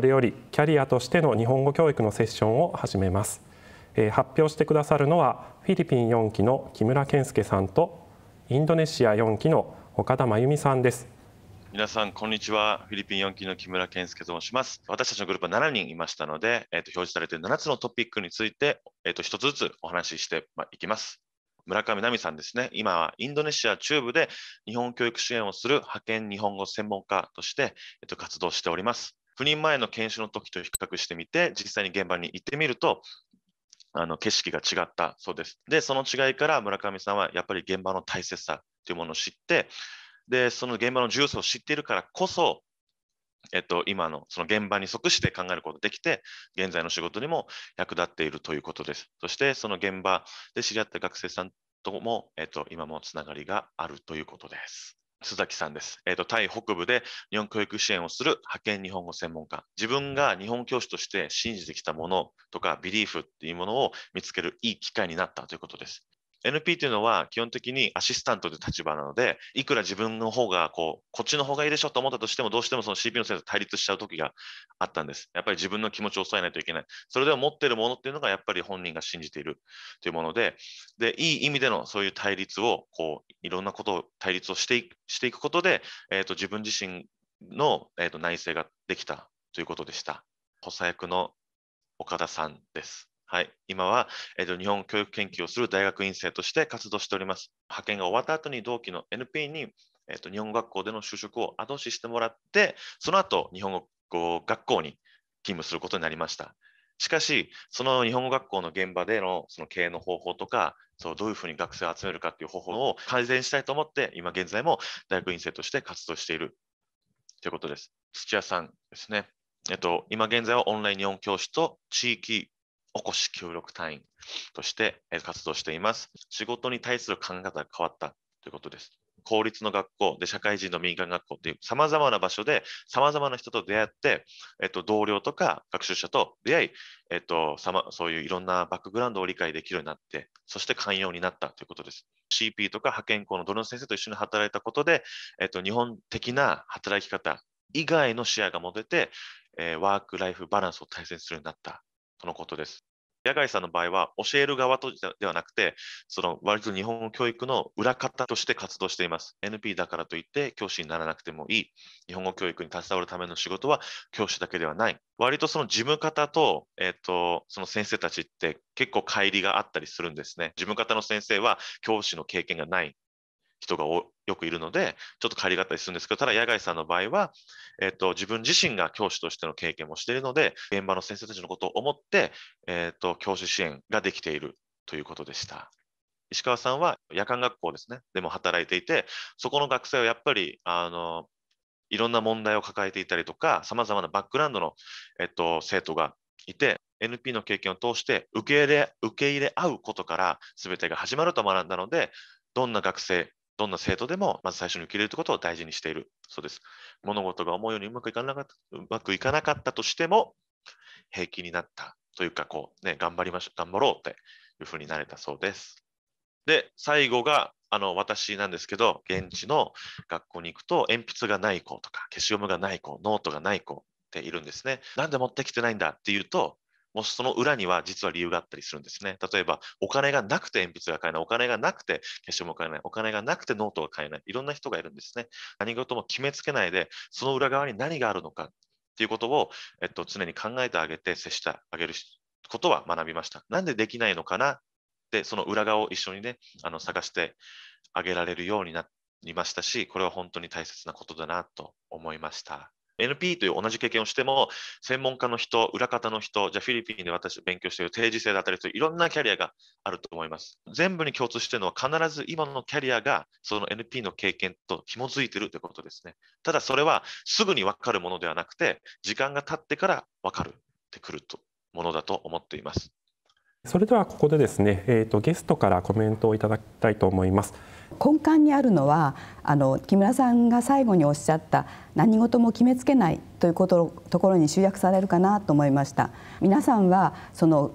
これよりキャリアとしての日本語教育のセッションを始めます、えー、発表してくださるのはフィリピン4期の木村健介さんとインドネシア4期の岡田真由美さんです皆さんこんにちはフィリピン4期の木村健介と申します私たちのグループは7人いましたので、えー、と表示されている7つのトピックについて、えー、と1つずつお話ししていきます村上奈美さんですね、今はインドネシア中部で日本教育支援をする派遣日本語専門家として、えっと、活動しております。赴任前の研修の時と比較してみて、実際に現場に行ってみると、あの景色が違ったそうです。で、その違いから村上さんはやっぱり現場の大切さというものを知って、で、その現場のジュースを知っているからこそ、えっと、今のその現場に即して考えることができて、現在の仕事にも役立っているということです。そして、その現場で知り合った学生さんとも、えっと、今もつながりがあるということです。須崎さんです、えーと。タイ北部で日本教育支援をする派遣日本語専門家。自分が日本教師として信じてきたものとかビリーフっていうものを見つけるいい機会になったということです。NP というのは基本的にアシスタントという立場なので、いくら自分の方がこう、こっちの方がいいでしょと思ったとしても、どうしてもその CP の先生と対立しちゃう時があったんです。やっぱり自分の気持ちを抑えないといけない。それでも持ってるものっていうのがやっぱり本人が信じているというもので、で、いい意味でのそういう対立を、こう、いろんなことを対立をしていくしていくことで、えー、と自分自身の、えー、と内政ができたということでした。補佐役の岡田さんです。はい、今は、えーと、日本教育研究をする大学院生として活動しております。派遣が終わった後に同期の NP に、えーと、日本語学校での就職を後押ししてもらって、その後日本語学校に勤務することになりました。しかし、その日本語学校の現場でのその経営の方法とか、そうどういうふうに学生を集めるかっていう方法を改善したいと思って、今現在も大学院生として活動しているということです。土屋さんですね。えっと、今現在はオンライン日本教師と地域おこし協力隊員として活動しています。仕事に対する考え方が変わったということです。公立の学校で社会人の民間学校というさまざまな場所でさまざまな人と出会って、えっと、同僚とか学習者と出会い、えっとさま、そういういろんなバックグラウンドを理解できるようになってそして寛容になったということです。CP とか派遣校のどの先生と一緒に働いたことで、えっと、日本的な働き方以外の視野が持てて、えー、ワーク・ライフ・バランスを大切にするようになったとのことです。野外さんの場合は教える側とではなくて、その割と日本教育の裏方として活動しています。NP だからといって教師にならなくてもいい。日本語教育に携わるための仕事は教師だけではない。割とその事務方と、えっ、ー、と、その先生たちって結構乖離があったりするんですね。事務方の先生は教師の経験がない。人がよくいるので、ちょっと帰りがったりするんですけど、ただ、野外さんの場合は、えっと、自分自身が教師としての経験もしているので、現場の先生たちのことを思って、えっと、教師支援ができているということでした。石川さんは夜間学校ですね、でも働いていて、そこの学生はやっぱり、あの、いろんな問題を抱えていたりとか、さまざまなバックグラウンドの、えっと、生徒がいて、NP の経験を通して受け入れ受け入れ合うことから全てが始まると学んだので、どんな学生どんな生徒でもまず最初に受け入れることを大事にしているそうです。物事が思うようにうまくいかなかったうまくいかなかったとしても平気になったというかこう、ね、頑張りましょう頑張ろうっていうふうになれたそうです。で最後があの私なんですけど現地の学校に行くと鉛筆がない子とか消しゴムがない子ノートがない子っているんですね。なんで持ってきてないんだっていうともしその裏には実は理由があったりするんですね。例えば、お金がなくて鉛筆が買えない、お金がなくて化粧も買えない、お金がなくてノートが買えない、いろんな人がいるんですね。何事も決めつけないで、その裏側に何があるのかっていうことを、えっと、常に考えてあげて接してあげることは学びました。なんでできないのかなって、その裏側を一緒にね、あの探してあげられるようになりましたし、これは本当に大切なことだなと思いました。NP という同じ経験をしても、専門家の人、裏方の人、じゃあフィリピンで私勉強している定時制だったりといろんなキャリアがあると思います。全部に共通しているのは必ず今のキャリアがその NP の経験と紐づいているということですね。ただそれはすぐに分かるものではなくて、時間が経ってから分かるってくるとものだと思っています。それではここでですね、えーと、とゲストからコメントをいただきたいと思います。根幹にあるのはあの木村さんが最後におっしゃった何事も決めつけないということところに集約されるかなと思いました皆さんはその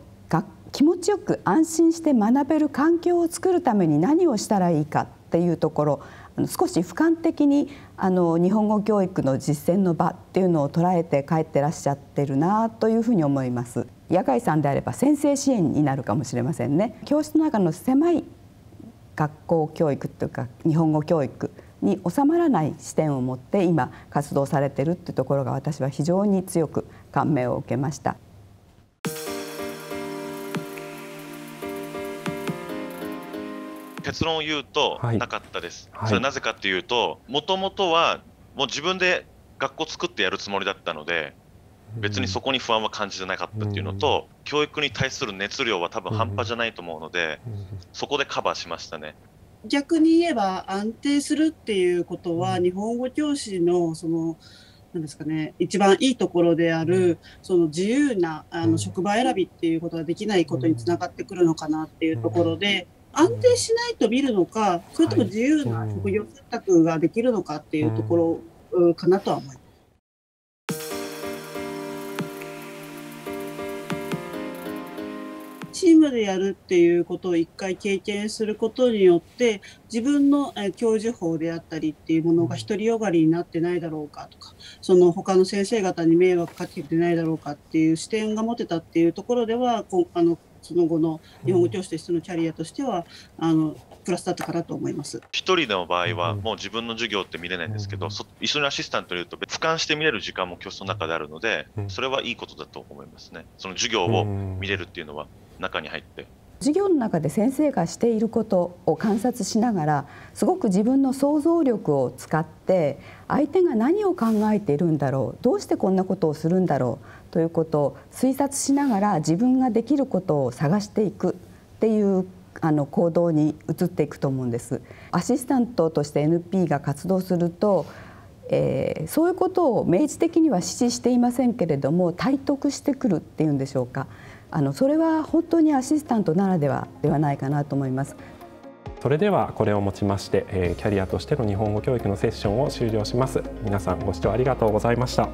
気持ちよく安心して学べる環境を作るために何をしたらいいかっていうところ少し俯瞰的にあの日本語教育の実践の場っていうのを捉えて帰ってらっしゃってるなというふうに思います。夜会さんであれば先生支援になるかもしれませんね教室の中の狭い学校教育というか日本語教育に収まらない視点を持って今活動されてるってところが私は非常に強く感銘を受けました。結論を言うと、はなかったです、それなぜかというともともとはもう自分で学校作ってやるつもりだったので別にそこに不安は感じてなかったっていうのと、教育に対する熱量は多分半端じゃないと思うので、そこでカバーしましたね。逆に言えば安定するっていうことは日本語教師のその何ですかね一番いいところであるその自由なあの職場選びっていうことができないことにつながってくるのかなっていうところで安定しないと見るのかそれとも自由な職業選択ができるのかっていうところかなとは思います。チームでやるっていうことを一回経験することによって自分の教授法であったりっていうものが独りよがりになってないだろうかとかその他の先生方に迷惑かけてないだろうかっていう視点が持てたっていうところではこあのその後の日本語教師としてのキャリアとしては、あのプラスだったかなと思います一人の場合は、もう自分の授業って見れないんですけど、一緒にアシスタントいると、別館して見れる時間も教室の中であるので、それはいいことだと思いますね、その授業を見れるっていうのは。中に入って。授業の中で先生がしていることを観察しながらすごく自分の想像力を使って相手が何を考えているんだろうどうしてこんなことをするんだろうということを推察しながら自分ができることを探していくっていうあの行動に移っていくと思うんです。アシスタントとして NP が活動するとえー、そういうことを明示的には指示していませんけれども体得してくるっていうんでしょうかあのそれは本当にアシスタントならではではないかなと思います。それではこれをもちまして、えー、キャリアとしての日本語教育のセッションを終了します皆さんご視聴ありがとうございました